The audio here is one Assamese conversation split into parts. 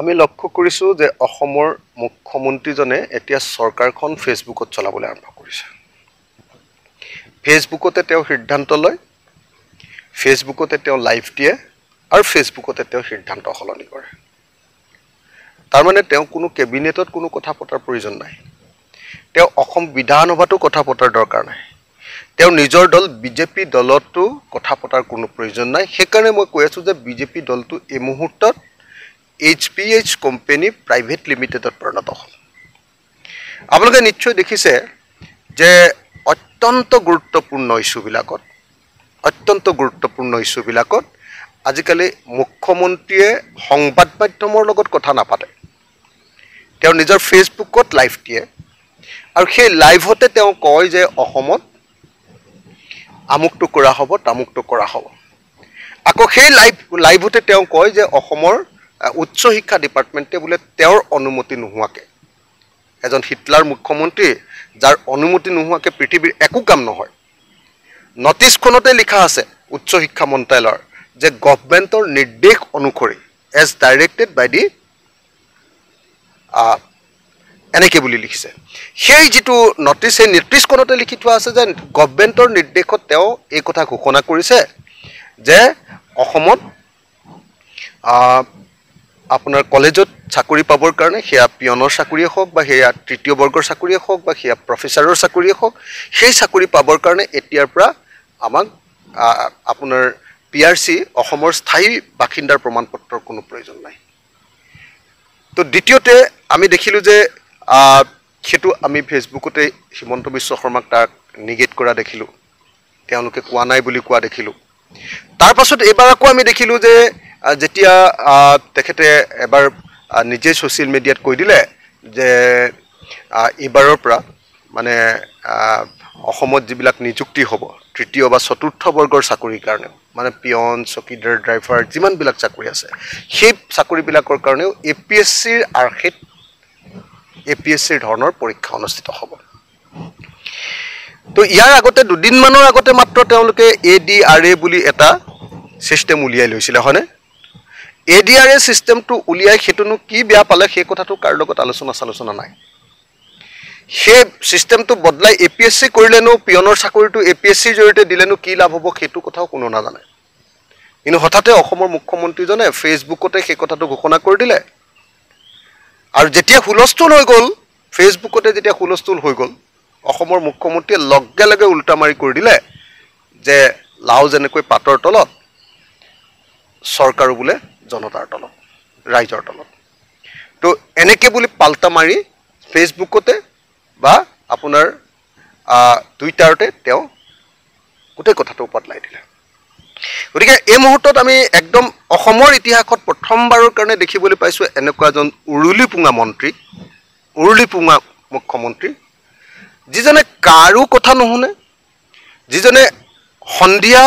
আমি লক্ষ্য কৰিছোঁ যে অসমৰ মুখ্যমন্ত্ৰীজনে এতিয়া চৰকাৰখন ফেচবুকত চলাবলৈ আৰম্ভ কৰিছে ফেচবুকতে তেওঁ সিদ্ধান্ত লয় ফেচবুকতে তেওঁ লাইভ দিয়ে আৰু ফেচবুকতে তেওঁ সিদ্ধান্ত সলনি কৰে তাৰমানে তেওঁ কোনো কেবিনেটত কোনো কথা পতাৰ প্ৰয়োজন নাই তেওঁ অসম বিধানসভাতো কথা পতাৰ দৰকাৰ নাই তেওঁ নিজৰ দল বিজেপি দলতো কথা পতাৰ কোনো প্ৰয়োজন নাই সেইকাৰণে মই কৈ আছোঁ যে বিজেপি দলটো এই মুহূৰ্তত H P H company private লিমিটেডত পৰিণত হ'ল আপোনালোকে নিশ্চয় দেখিছে যে অত্যন্ত গুৰুত্বপূৰ্ণ ইছ্যুবিলাকত অত্যন্ত গুৰুত্বপূৰ্ণ ইছ্যুবিলাকত আজিকালি মুখ্যমন্ত্ৰীয়ে সংবাদ মাধ্যমৰ লগত কথা নাপাতে তেওঁ নিজৰ ফেচবুকত লাইভ দিয়ে আৰু সেই লাইভতে তেওঁ কয় যে অসমত আমুকটো কৰা হ'ব তামুকটো কৰা হ'ব আকৌ সেই লাইভ লাইভতে তেওঁ কয় যে অসমৰ উচ্চ শিক্ষা ডিপাৰ্টমেণ্টে বোলে তেওঁৰ অনুমতি নোহোৱাকৈ এজন হিটলাৰ মুখ্যমন্ত্ৰী যাৰ অনুমতি নোহোৱাকৈ পৃথিৱীৰ একো কাম নহয় নটিছখনতে লিখা আছে উচ্চ শিক্ষা মন্ত্ৰালয়ৰ যে গভমেণ্টৰ নিৰ্দেশ অনুসৰি এজ ডাইৰেক্টেড বাই দি এনেকৈ বুলি লিখিছে সেই যিটো নটিছ সেই নটিছখনতে লিখি থোৱা আছে যে গভমেণ্টৰ নিৰ্দেশত তেওঁ এই কথা ঘোষণা কৰিছে যে অসমত আপোনাৰ কলেজত চাকৰি পাবৰ কাৰণে সেয়া পিয়নৰ চাকৰিয়ে হওক বা সেয়া তৃতীয় বৰ্গৰ চাকৰিয়ে হওক বা সেয়া প্ৰফেচাৰৰ চাকৰিয়ে হওক সেই চাকৰি পাবৰ কাৰণে এতিয়াৰ পৰা আমাক আপোনাৰ পি আৰ চি অসমৰ স্থায়ী বাসিন্দাৰ প্ৰমাণ পত্ৰৰ কোনো প্ৰয়োজন নাই তো দ্বিতীয়তে আমি দেখিলোঁ যে সেইটো আমি ফেচবুকতে হিমন্ত বিশ্ব শৰ্মাক তাক নিগেট কৰা দেখিলোঁ তেওঁলোকে কোৱা নাই বুলি কোৱা দেখিলোঁ তাৰপাছত এইবাৰ আকৌ আমি দেখিলোঁ যে যেতিয়া তেখেতে এবাৰ নিজে ছ'চিয়েল মিডিয়াত কৈ দিলে যে এইবাৰৰ পৰা মানে অসমত যিবিলাক নিযুক্তি হ'ব তৃতীয় বা চতুৰ্থ বৰ্গৰ চাকৰিৰ কাৰণে মানে পিয়ন চকীদাৰ ড্ৰাইভাৰ যিমানবিলাক চাকৰি আছে সেই চাকৰিবিলাকৰ কাৰণেও এ পি এছ চিৰ আৰ্হিত এ পি এছ চিৰ ধৰণৰ পৰীক্ষা অনুষ্ঠিত হ'ব তো ইয়াৰ আগতে দুদিনমানৰ আগতে মাত্ৰ তেওঁলোকে এ ডি আৰ এ বুলি এটা ছিষ্টেম উলিয়াই লৈছিলে হয়নে এ ডি আৰ এ ছিষ্টেমটো উলিয়াই সেইটোনো কি বেয়া পালে সেই কথাটো কাৰ লগত আলোচনা চালোচনা নাই সেই চিষ্টেমটো বদলাই এ পি এছ চি কৰিলেনো পিয়নৰ চাকৰিটো এ পি এছ চিৰ জৰিয়তে দিলেনো কি লাভ হ'ব সেইটো কথাও কোনো নাজানে কিন্তু হঠাতে অসমৰ মুখ্যমন্ত্ৰীজনে ফেচবুকতে সেই কথাটো ঘোষণা কৰি দিলে আৰু যেতিয়া হুলস্থুল হৈ গ'ল ফেচবুকতে যেতিয়া হুলস্থুল হৈ গ'ল অসমৰ মুখ্যমন্ত্ৰীয়ে লগে লগে উল্টা মাৰি কৰি দিলে যে লাও যেনেকৈ পাতৰ তলত চৰকাৰো বোলে জনতাৰ তলত ৰাইজৰ তলত তো এনেকৈ বুলি পাল্টা মাৰি ফেচবুকতে বা আপোনাৰ টুইটাৰতে তেওঁ গোটেই কথাটো বদলাই দিলে গতিকে এই মুহূৰ্তত আমি একদম অসমৰ ইতিহাসত প্ৰথমবাৰৰ কাৰণে দেখিবলৈ পাইছোঁ এনেকুৱা এজন উৰুলি পোঙা মন্ত্ৰী উৰুলি পোঙা মুখ্যমন্ত্ৰী যিজনে কাৰো কথা নুশুনে যিজনে সন্ধিয়া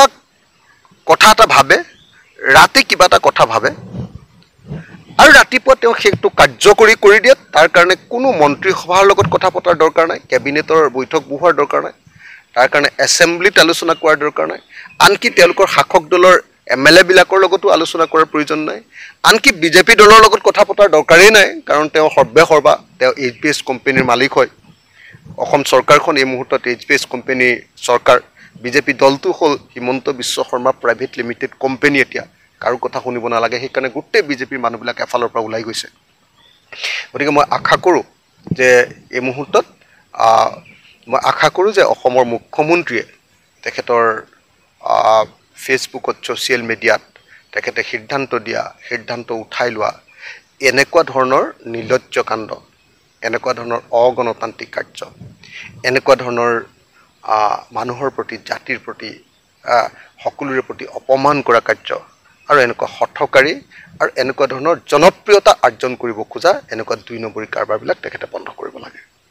কথা এটা ভাবে ৰাতি কিবা এটা কথা ভাবে আৰু ৰাতিপুৱা তেওঁ সেইটো কাৰ্যকৰী কৰি দিয়ে তাৰ কাৰণে কোনো মন্ত্ৰীসভাৰ লগত কথা পতাৰ দৰকাৰ নাই কেবিনেটৰ বৈঠক বহোৱাৰ দৰকাৰ নাই তাৰ কাৰণে এছেম্ব্লিত আলোচনা কৰাৰ দৰকাৰ নাই আনকি তেওঁলোকৰ শাসক দলৰ এম এল এবিলাকৰ লগতো আলোচনা কৰাৰ প্ৰয়োজন নাই আনকি বিজেপি দলৰ লগত কথা পতাৰ দৰকাৰেই নাই কাৰণ তেওঁ সৰ্বে সৰ্বা তেওঁ এইচ পি এছ কোম্পেনীৰ মালিক হয় অসম চৰকাৰখন এই মুহূৰ্তত এইচ পি এছ কোম্পেনীৰ চৰকাৰ বিজেপি দলটো হ'ল Himanta Biswa Sarma private limited company এতিয়া কাৰো কথা শুনিব নালাগে সেইকাৰণে গোটেই বিজেপিৰ মানুহবিলাক এফালৰ পৰা ওলাই গৈছে গতিকে মই আশা কৰোঁ যে এই মুহূৰ্তত মই আশা কৰোঁ যে অসমৰ মুখ্যমন্ত্ৰীয়ে তেখেতৰ ফেচবুকত ছ'চিয়েল মিডিয়াত তেখেতে সিদ্ধান্ত দিয়া সিদ্ধান্ত উঠাই লোৱা এনেকুৱা ধৰণৰ নিলজ্জকাণ্ড এনেকুৱা ধৰণৰ অগণতান্ত্ৰিক কাৰ্য এনেকুৱা ধৰণৰ মানুহৰ প্ৰতি জাতিৰ প্ৰতি সকলোৰে প্ৰতি অপমান কৰা কাৰ্য আৰু এনেকুৱা সঠকাৰী আৰু এনেকুৱা ধৰণৰ জনপ্ৰিয়তা আৰ্জন কৰিব খোজা এনেকুৱা দুই নম্বৰী কাৰবাৰবিলাক তেখেতে বন্ধ কৰিব লাগে